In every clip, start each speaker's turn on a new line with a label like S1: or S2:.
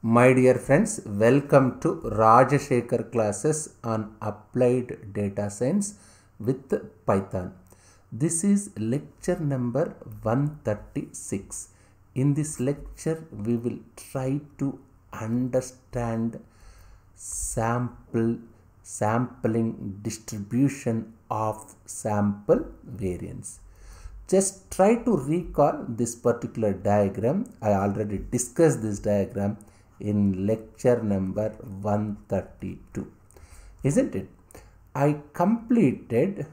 S1: My dear friends, welcome to Rajashekhar classes on Applied Data Science with Python. This is lecture number 136. In this lecture, we will try to understand sample sampling distribution of sample variance. Just try to recall this particular diagram. I already discussed this diagram in lecture number 132 isn't it i completed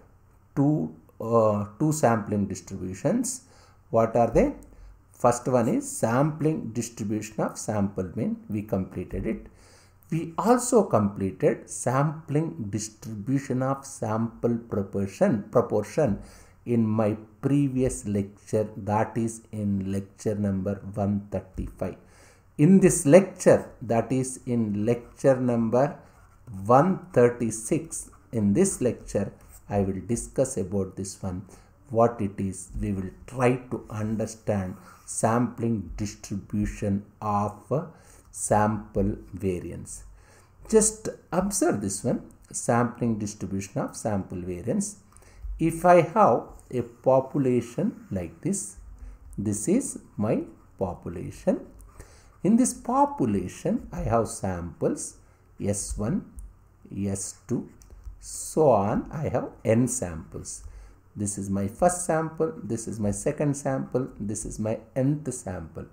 S1: two uh, two sampling distributions what are they first one is sampling distribution of sample mean we completed it we also completed sampling distribution of sample proportion proportion in my previous lecture that is in lecture number 135 in this lecture that is in lecture number 136 in this lecture I will discuss about this one what it is we will try to understand sampling distribution of sample variance just observe this one sampling distribution of sample variance if I have a population like this this is my population in this population, I have samples S1, S2, so on. I have N samples. This is my first sample, this is my second sample, this is my nth sample.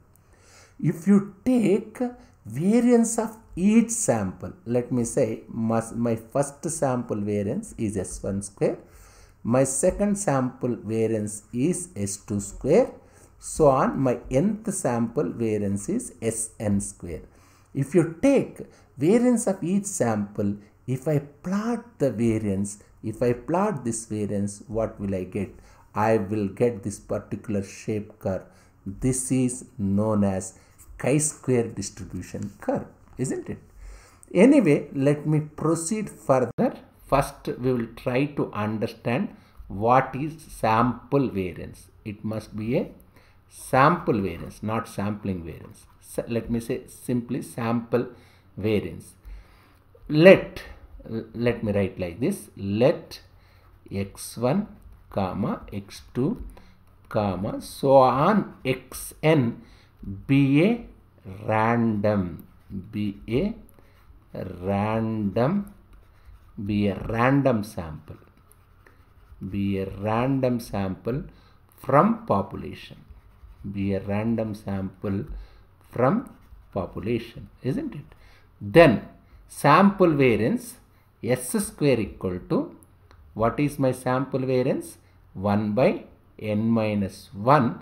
S1: If you take variance of each sample, let me say my first sample variance is S1 square, my second sample variance is S2 square so on my nth sample variance is Sn square. If you take variance of each sample, if I plot the variance, if I plot this variance, what will I get? I will get this particular shape curve. This is known as chi-square distribution curve, isn't it? Anyway, let me proceed further. First, we will try to understand what is sample variance. It must be a sample variance, not sampling variance. So let me say simply sample variance. Let, let me write like this, let x1 comma x2 comma so on xn be a random, be a random, be a random sample, be a random sample from population be a random sample from population, isn't it? Then sample variance S square equal to what is my sample variance? 1 by n minus 1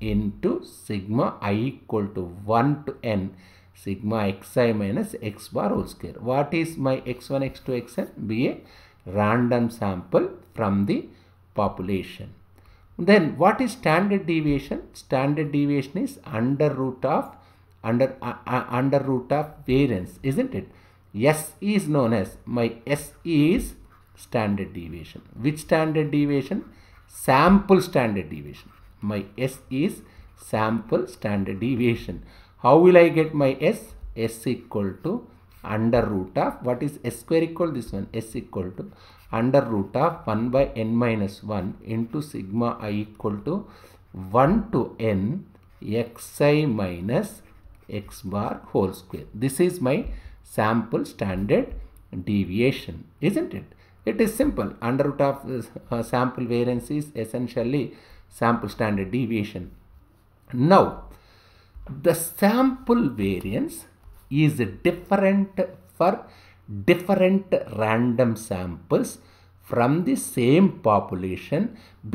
S1: into sigma i equal to 1 to n sigma xi minus x bar whole square. What is my x1, x2, xn? Be a random sample from the population. Then what is standard deviation? Standard deviation is under root of under uh, uh, under root of variance, isn't it? S is known as my S is standard deviation. Which standard deviation? Sample standard deviation. My S is sample standard deviation. How will I get my S? S equal to under root of what is s square equal this one s equal to under root of 1 by n minus 1 into sigma i equal to 1 to n xi minus x bar whole square. This is my sample standard deviation, isn't it? It is simple. Under root of uh, sample variance is essentially sample standard deviation. Now, the sample variance is different for different random samples from the same population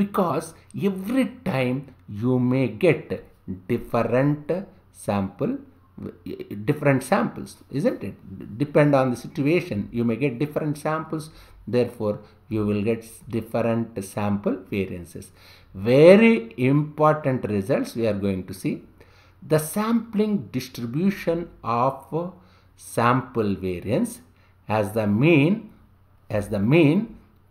S1: because every time you may get different sample different samples isn't it depend on the situation you may get different samples therefore you will get different sample variances very important results we are going to see the sampling distribution of sample variance as the mean as the mean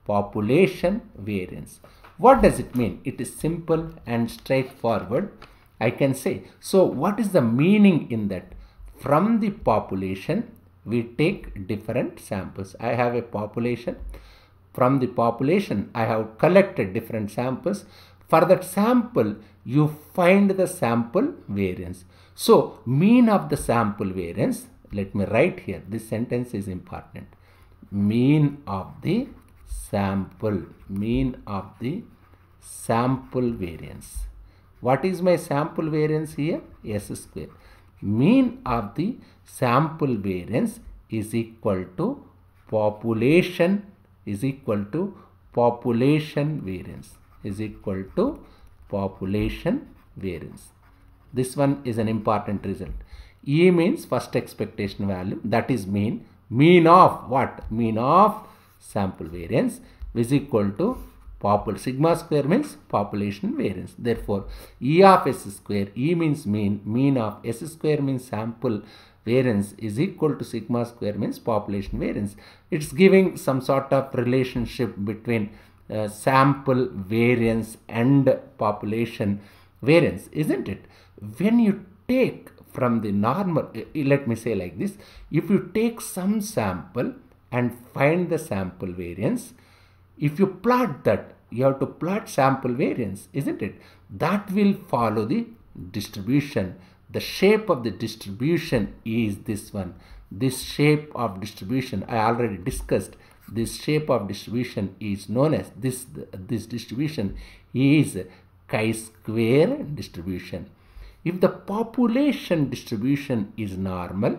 S1: population variance. What does it mean? It is simple and straightforward. I can say. So what is the meaning in that? From the population, we take different samples. I have a population. From the population, I have collected different samples. For that sample, you find the sample variance. So, mean of the sample variance, let me write here, this sentence is important. Mean of the sample, mean of the sample variance. What is my sample variance here? S square. Mean of the sample variance is equal to population is equal to population variance is equal to population variance. This one is an important result. E means first expectation value that is mean. Mean of what? Mean of sample variance is equal to popul sigma square means population variance. Therefore, E of S square, E means mean, mean of S square means sample variance is equal to sigma square means population variance. It's giving some sort of relationship between uh, sample variance and population variance, isn't it? When you take from the normal, uh, uh, let me say like this, if you take some sample and find the sample variance, if you plot that, you have to plot sample variance, isn't it? That will follow the distribution. The shape of the distribution is this one. This shape of distribution I already discussed this shape of distribution is known as this this distribution is chi-square distribution if the population distribution is normal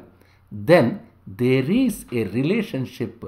S1: then there is a relationship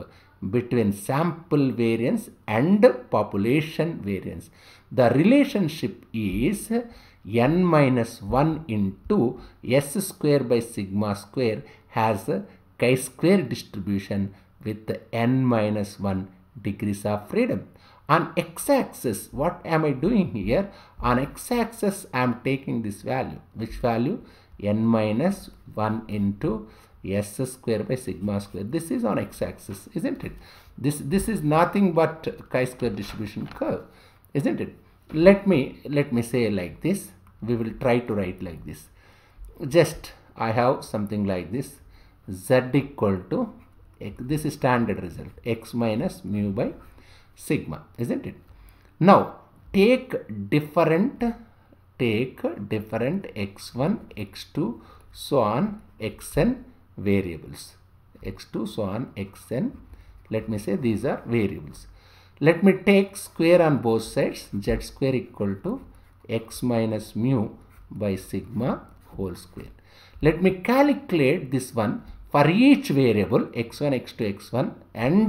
S1: between sample variance and population variance. The relationship is n minus 1 into s square by sigma square has a chi-square distribution with the n minus 1 degrees of freedom. On x-axis, what am I doing here? On x-axis, I am taking this value. Which value? n minus 1 into s square by sigma square. This is on x-axis, isn't it? This, this is nothing but chi-square distribution curve, isn't it? Let me, let me say like this. We will try to write like this. Just, I have something like this. z equal to this is standard result. X minus mu by sigma. Isn't it? Now, take different take different x1, x2, so on, xn variables. x2, so on, xn. Let me say these are variables. Let me take square on both sides, z square equal to x minus mu by sigma whole square. Let me calculate this one for each variable x1, x2, x1 and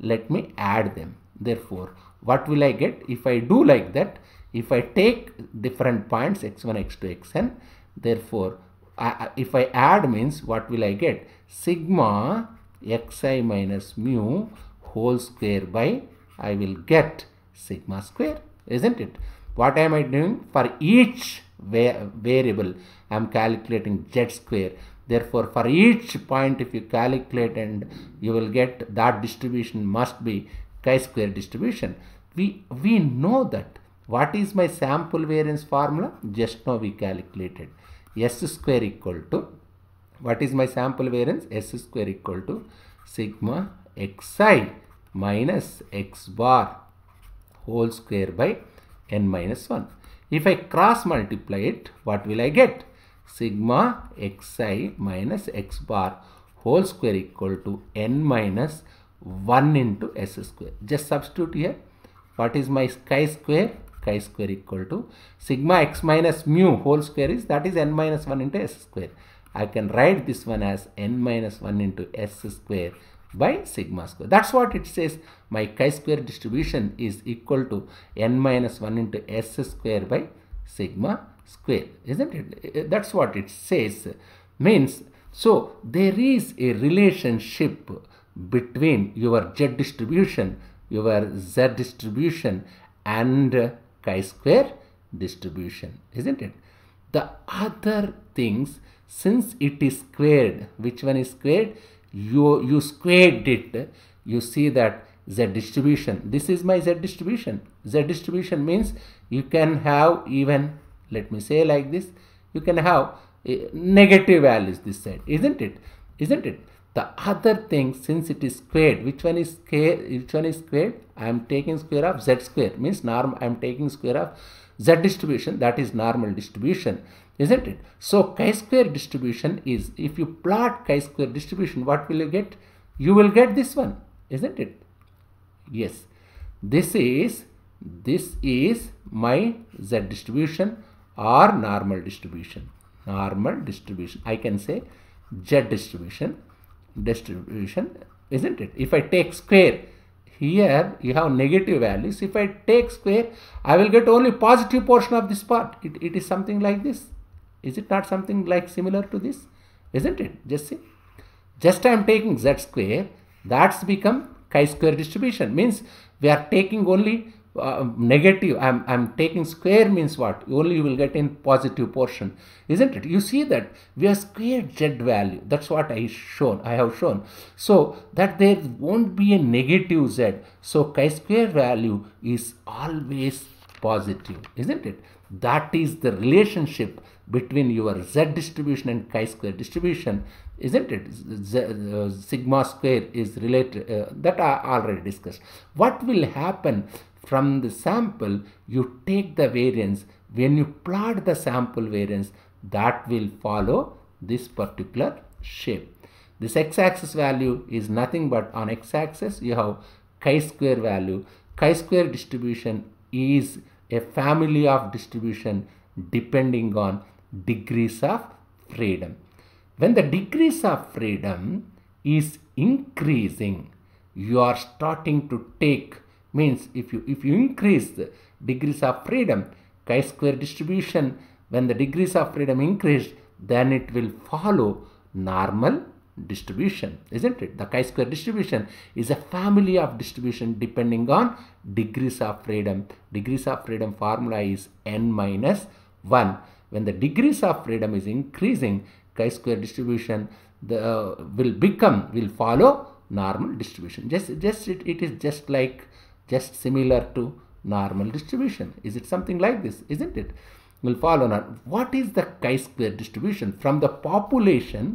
S1: let me add them. Therefore, what will I get if I do like that? If I take different points x1, x2, xn, therefore, if I add means what will I get? Sigma xi minus mu whole square by I will get sigma square, isn't it? What am I doing? For each va variable, I am calculating z square. Therefore, for each point, if you calculate and you will get that distribution must be chi-square distribution. We, we know that. What is my sample variance formula? Just now we calculated. S square equal to, what is my sample variance? S square equal to sigma xi minus x bar whole square by n minus 1. If I cross multiply it, what will I get? sigma xi minus x bar whole square equal to n minus 1 into s square. Just substitute here. What is my chi square? chi square equal to sigma x minus mu whole square is that is n minus 1 into s square. I can write this one as n minus 1 into s square by sigma square. That's what it says my chi square distribution is equal to n minus 1 into s square by sigma square isn't it eh, eh, that's what it says means so there is a relationship between your z distribution your z distribution and chi-square distribution isn't it the other things since it is squared which one is squared you you squared it you see that z distribution this is my z distribution z distribution means you can have even let me say like this you can have negative values this side isn't it isn't it the other thing since it is squared which one is square which one is squared i am taking square of z square means norm i am taking square of z distribution that is normal distribution isn't it so chi-square distribution is if you plot chi-square distribution what will you get you will get this one isn't it yes this is this is my z distribution or normal distribution. Normal distribution, I can say Z distribution, distribution, isn't it? If I take square, here you have negative values. If I take square, I will get only positive portion of this part. It, it is something like this. Is it not something like similar to this? Isn't it? Just see. Just I am taking Z square, that's become chi-square distribution. Means we are taking only uh, negative i'm i'm taking square means what only you will get in positive portion isn't it you see that we have square z value that's what i shown i have shown so that there won't be a negative z so chi square value is always positive isn't it that is the relationship between your z distribution and chi square distribution isn't it z, uh, sigma square is related uh, that i already discussed what will happen from the sample, you take the variance. When you plot the sample variance, that will follow this particular shape. This x-axis value is nothing but on x-axis you have chi-square value. Chi-square distribution is a family of distribution depending on degrees of freedom. When the degrees of freedom is increasing, you are starting to take means if you if you increase the degrees of freedom chi-square distribution when the degrees of freedom increase then it will follow normal distribution isn't it the chi-square distribution is a family of distribution depending on degrees of freedom degrees of freedom formula is n minus 1 when the degrees of freedom is increasing chi-square distribution the, uh, will become will follow normal distribution just just it, it is just like just similar to normal distribution. Is it something like this? Isn't it? We'll follow on. What is the chi-square distribution? From the population,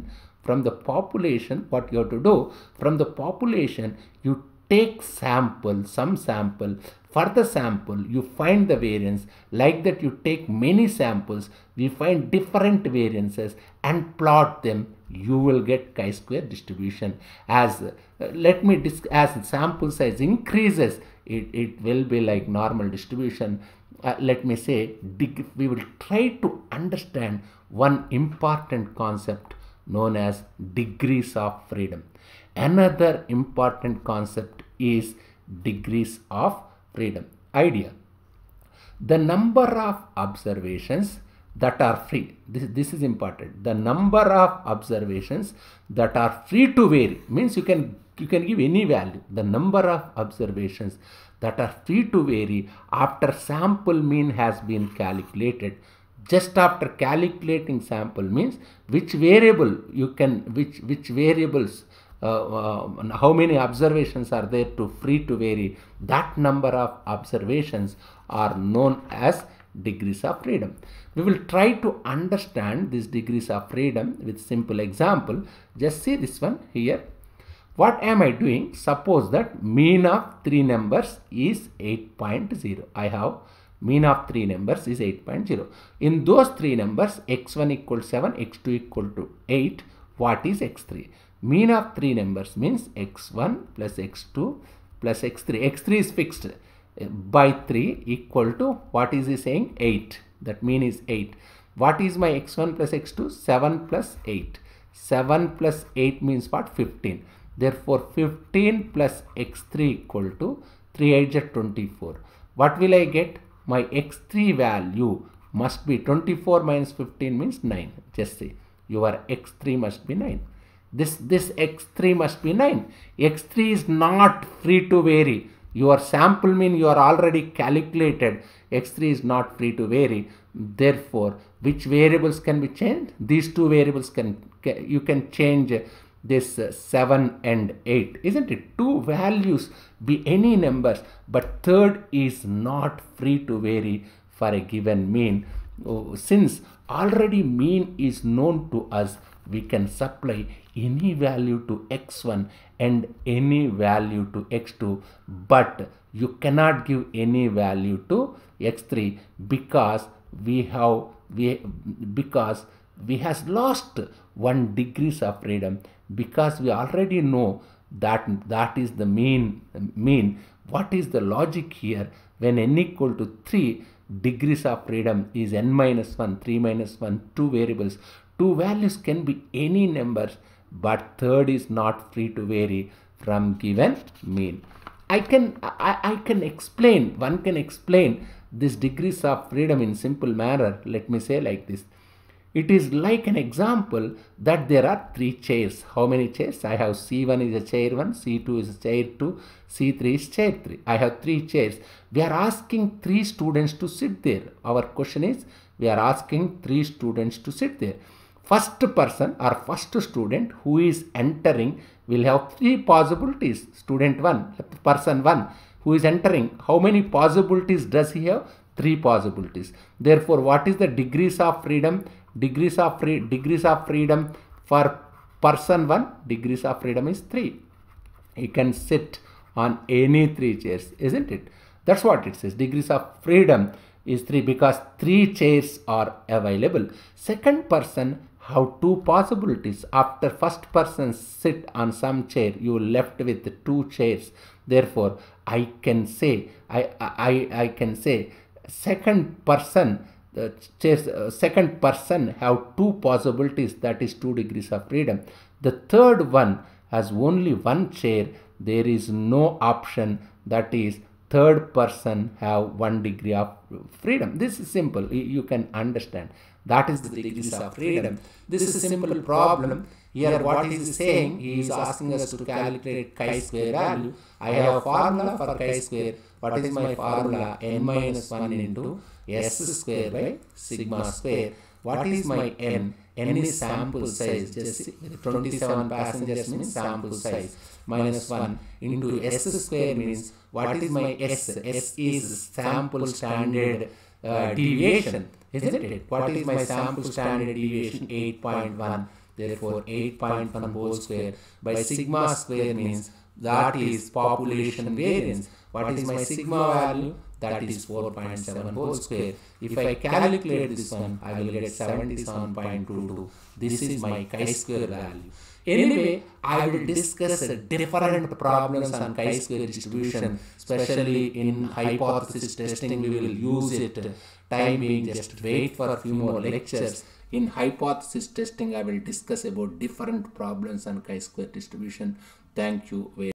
S1: from the population, what you have to do, from the population, you take sample, some sample, for the sample, you find the variance. Like that, you take many samples, we find different variances and plot them. You will get chi-square distribution. As uh, let me as sample size increases, it, it will be like normal distribution. Uh, let me say, we will try to understand one important concept known as degrees of freedom. Another important concept is degrees of freedom. Idea. The number of observations that are free. This, this is important. The number of observations that are free to vary means you can you can give any value the number of observations that are free to vary after sample mean has been calculated just after calculating sample means which variable you can which which variables uh, uh, how many observations are there to free to vary that number of observations are known as degrees of freedom. We will try to understand these degrees of freedom with simple example. Just see this one here what am I doing? Suppose that mean of three numbers is 8.0. I have mean of three numbers is 8.0. In those three numbers, x1 equals 7, x2 equal to 8. What is x3? Mean of three numbers means x1 plus x2 plus x3. x3 is fixed eh, by 3 equal to what is he saying? 8. That mean is 8. What is my x1 plus x2? 7 plus 8. 7 plus 8 means what? 15. Therefore, 15 plus x3 equal to 3 24. What will I get? My x3 value must be 24 minus 15 means 9. Just say your x3 must be 9. This, this x3 must be 9. x3 is not free to vary. Your sample mean you are already calculated. x3 is not free to vary. Therefore, which variables can be changed? These two variables can, you can change this uh, 7 and 8 isn't it two values be any numbers but third is not free to vary for a given mean oh, since already mean is known to us we can supply any value to x1 and any value to x2 but you cannot give any value to x3 because we have we because we has lost one degrees of freedom because we already know that that is the mean mean what is the logic here when n equal to 3 degrees of freedom is n minus 1 3 minus 1 two variables two values can be any numbers but third is not free to vary from given mean i can i, I can explain one can explain this degrees of freedom in simple manner let me say like this it is like an example that there are three chairs. How many chairs? I have C1 is a chair 1, C2 is a chair 2, C3 is chair 3. I have three chairs. We are asking three students to sit there. Our question is, we are asking three students to sit there. First person or first student who is entering will have three possibilities. Student 1, person 1 who is entering, how many possibilities does he have? Three possibilities. Therefore, what is the degrees of freedom? degrees of free degrees of freedom for person 1 degrees of freedom is 3 he can sit on any three chairs isn't it that's what it says degrees of freedom is 3 because 3 chairs are available second person have two possibilities after first person sit on some chair you left with two chairs therefore i can say i i i can say second person uh, uh, second person have two possibilities that is two degrees of freedom the third one has only one chair there is no option that is third person have one degree of freedom this is simple you can understand that is the degrees of freedom this is a simple problem here what he is saying he is asking us to calculate chi square value i have a formula for chi square what is my formula n minus 1 into s square by sigma square. What is my n? n is sample size, just 27 passengers means sample size, minus 1 into s square means what is my s? s is sample standard uh, deviation, isn't it? What is my sample standard deviation? 8.1. Therefore, 8.1 whole square by sigma square means that is population variance. What is my sigma value? that is 4.7 whole square. If I calculate this one, I will get 77.22. This is my chi-square value. Anyway, I will discuss different problems on chi-square distribution, especially in hypothesis testing, we will use it. Time being, just wait for a few more lectures. In hypothesis testing, I will discuss about different problems on chi-square distribution. Thank you.